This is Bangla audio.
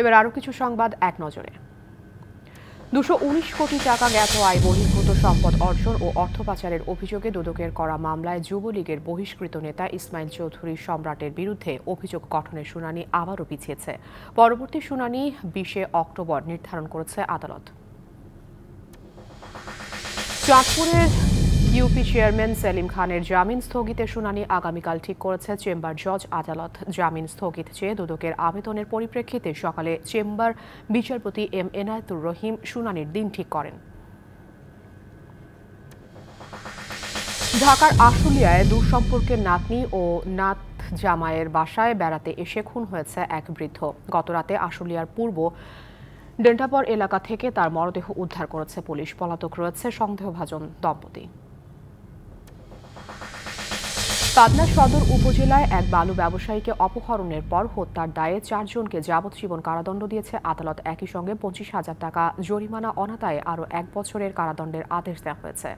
এবার আরও কিছু সংবাদ এক নজরে দুশো উনিশ কোটি টাকা জ্ঞাত আয় বহির্ভূত সম্পদ অর্জন ও অর্থ পাচারের অভিযোগে দুদকের করা মামলায় যুবলীগের বহিষ্কৃত নেতা ইসমাইল চৌধুরী সম্রাটের বিরুদ্ধে অভিযোগ গঠনের শুনানি আবারও পিছিয়েছে পরবর্তী শুনানি বিশে অক্টোবর নির্ধারণ করেছে আদালত চাঁদপুরের ইউপি চেয়ারম্যান সেলিম খানের জামিন স্থগিতের শুনানি আগামীকাল ঠিক করেছে চেম্বার জজ আদালত জামিন স্থগিত চেয়ে দুদকের আবেদনের পরিপ্রেক্ষিতে সকালে চেম্বার বিচারপতি এম এনায়েতুর রহিম শুনানির দিন ঠিক করেন ঢাকার আশুলিয়ায় দূরসম্পর্কের নাতনি ও নাত জামায়ের বাসায় বেড়াতে এসে খুন হয়েছে এক বৃদ্ধ গতরাতে আশুলিয়ার পূর্ব ডেন্টাপর এলাকা থেকে তার মরদেহ উদ্ধার করেছে পুলিশ পলাতক রয়েছে সন্দেহভাজন দম্পতি পাবনা সদর উপজেলায় এক বালু ব্যবসায়ীকে অপহরণের পর হত্যার দায়ে চারজনকে যাবজ্জীবন কারাদণ্ড দিয়েছে আদালত একই সঙ্গে পঁচিশ হাজার টাকা জরিমানা অনাদায়ে আরও এক বছরের কারাদণ্ডের আদেশ দেওয়া হয়েছে